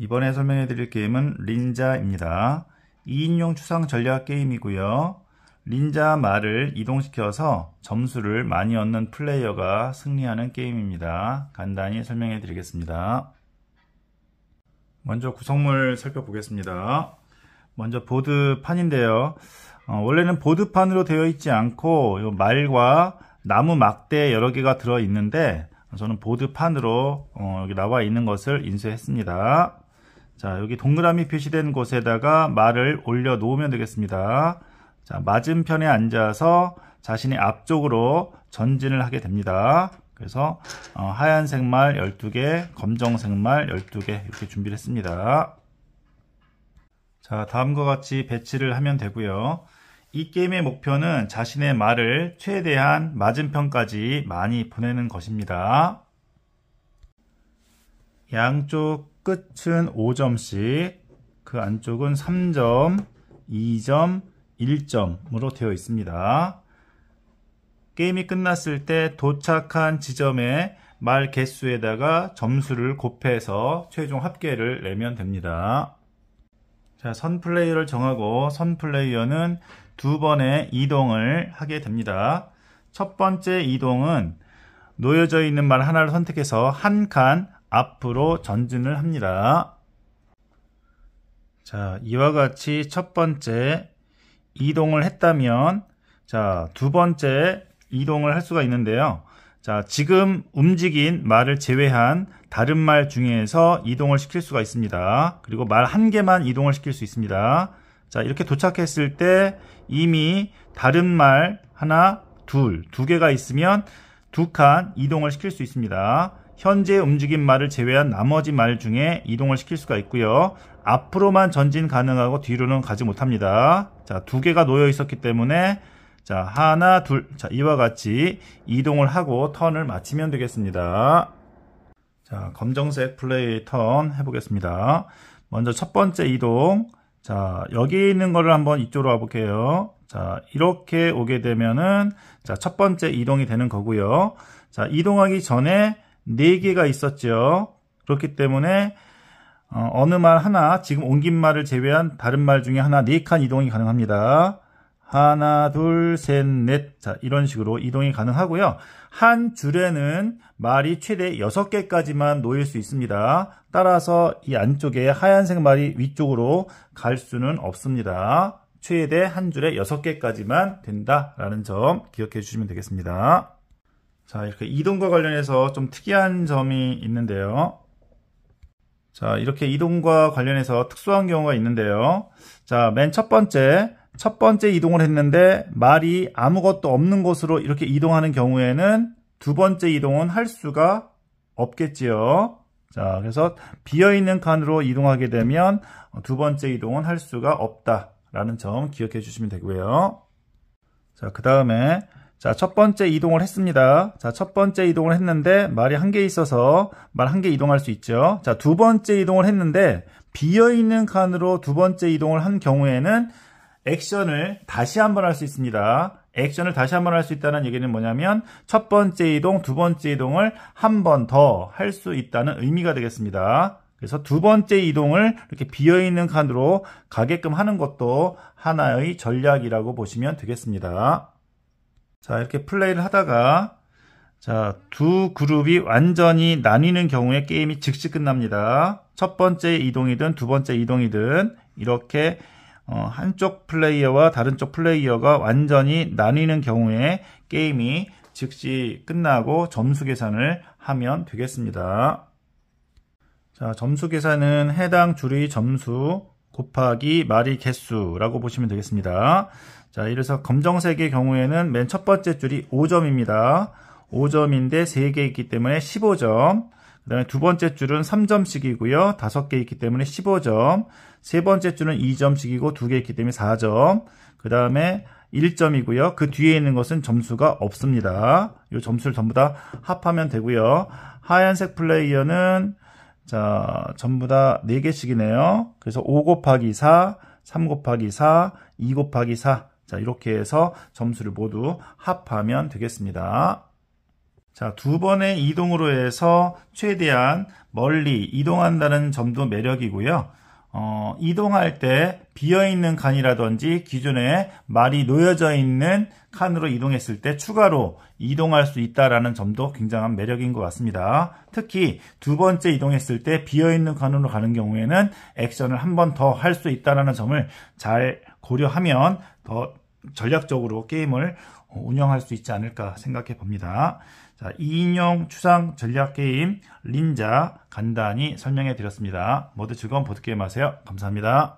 이번에 설명해 드릴 게임은 린자입니다. 2인용 추상 전략 게임이고요. 린자 말을 이동시켜서 점수를 많이 얻는 플레이어가 승리하는 게임입니다. 간단히 설명해 드리겠습니다. 먼저 구성물 살펴보겠습니다. 먼저 보드판인데요. 어, 원래는 보드판으로 되어 있지 않고 말과 나무 막대 여러 개가 들어 있는데 저는 보드판으로 어, 여기 나와 있는 것을 인쇄했습니다. 자 여기 동그라미 표시된 곳에다가 말을 올려 놓으면 되겠습니다. 자 맞은편에 앉아서 자신이 앞쪽으로 전진을 하게 됩니다. 그래서 어, 하얀색 말 12개, 검정색 말 12개 이렇게 준비를 했습니다. 자, 다음과 같이 배치를 하면 되고요. 이 게임의 목표는 자신의 말을 최대한 맞은편까지 많이 보내는 것입니다. 양쪽 끝은 5점씩, 그 안쪽은 3점, 2점, 1점으로 되어 있습니다. 게임이 끝났을 때 도착한 지점의말 개수에다가 점수를 곱해서 최종 합계를 내면 됩니다. 자, 선 플레이어를 정하고 선 플레이어는 두 번의 이동을 하게 됩니다. 첫 번째 이동은 놓여져 있는 말 하나를 선택해서 한 칸 앞으로 전진을 합니다. 자, 이와 같이 첫 번째 이동을 했다면 자, 두 번째 이동을 할 수가 있는데요. 자, 지금 움직인 말을 제외한 다른 말 중에서 이동을 시킬 수가 있습니다. 그리고 말 한 개만 이동을 시킬 수 있습니다. 자, 이렇게 도착했을 때 이미 다른 말 하나, 둘, 두 개가 있으면 두 칸 이동을 시킬 수 있습니다. 현재 움직인 말을 제외한 나머지 말 중에 이동을 시킬 수가 있고요. 앞으로만 전진 가능하고 뒤로는 가지 못합니다. 자, 두 개가 놓여 있었기 때문에 자, 하나, 둘. 자, 이와 같이 이동을 하고 턴을 마치면 되겠습니다. 자, 검정색 플레이 턴 해보겠습니다. 먼저 첫 번째 이동. 자, 여기 있는 거를 한번 이쪽으로 와볼게요. 자, 이렇게 오게 되면은, 자, 첫 번째 이동이 되는 거고요. 자, 이동하기 전에 4개가 있었죠. 그렇기 때문에, 어, 어느 말 하나, 지금 옮긴 말을 제외한 다른 말 중에 하나, 네 칸 이동이 가능합니다. 하나, 둘, 셋, 넷. 자, 이런 식으로 이동이 가능하고요. 한 줄에는 말이 최대 6개까지만 놓일 수 있습니다. 따라서 이 안쪽에 하얀색 말이 위쪽으로 갈 수는 없습니다. 최대 한 줄에 6개까지만 된다라는 점 기억해 주시면 되겠습니다. 자, 이렇게 이동과 관련해서 좀 특이한 점이 있는데요. 자, 이렇게 이동과 관련해서 특수한 경우가 있는데요. 자, 맨 첫 번째 첫 번째 이동을 했는데 말이 아무것도 없는 곳으로 이렇게 이동하는 경우에는 두 번째 이동은 할 수가 없겠지요. 자, 그래서 비어있는 칸으로 이동하게 되면 두 번째 이동은 할 수가 없다라는 점 기억해 주시면 되고요. 자, 그 다음에 자, 첫 번째 이동을 했습니다. 자, 첫 번째 이동을 했는데 말이 한 개 있어서 말 한 개 이동할 수 있죠. 자, 두 번째 이동을 했는데 비어 있는 칸으로 두 번째 이동을 한 경우에는 액션을 다시 한번 할 수 있습니다. 액션을 다시 한번 할 수 있다는 얘기는 뭐냐면 첫 번째 이동, 두 번째 이동을 한 번 더 할 수 있다는 의미가 되겠습니다. 그래서 두 번째 이동을 이렇게 비어있는 칸으로 가게끔 하는 것도 하나의 전략이라고 보시면 되겠습니다. 자, 이렇게 플레이를 하다가 자, 두 그룹이 완전히 나뉘는 경우에 게임이 즉시 끝납니다. 첫 번째 이동이든 두 번째 이동이든 이렇게 어, 한쪽 플레이어와 다른 쪽 플레이어가 완전히 나뉘는 경우에 게임이 즉시 끝나고 점수 계산을 하면 되겠습니다. 자, 점수 계산은 해당 줄의 점수 곱하기 말이 개수라고 보시면 되겠습니다. 자, 이래서 검정색의 경우에는 맨 첫 번째 줄이 5점입니다. 5점인데 3개 있기 때문에 15점. 그다음에 두 번째 줄은 3점씩이고요. 5개 있기 때문에 15점. 세 번째 줄은 2점씩이고 2개 있기 때문에 4점. 그다음에 1점이고요. 그 뒤에 있는 것은 점수가 없습니다. 이 점수를 전부 다 합하면 되고요. 하얀색 플레이어는 자, 전부 다 4개씩이네요. 그래서 5 곱하기 4, 3 곱하기 4, 2 곱하기 4. 자, 이렇게 해서 점수를 모두 합하면 되겠습니다. 자, 두 번의 이동으로 해서 최대한 멀리 이동한다는 점도 매력이고요. 어, 이동할 때 비어있는 칸이라든지 기존에 말이 놓여져 있는 칸으로 이동했을 때 추가로 이동할 수있다는 점도 굉장한 매력인 것 같습니다. 특히 두 번째 이동했을 때 비어있는 칸으로 가는 경우에는 액션을 한 번 더 할 수있다는 점을 잘 고려하면 더 전략적으로 게임을 운영할 수 있지 않을까 생각해 봅니다. 자, 2인용 추상 전략 게임 린자 간단히 설명해 드렸습니다. 모두 즐거운 보드게임 하세요. 감사합니다.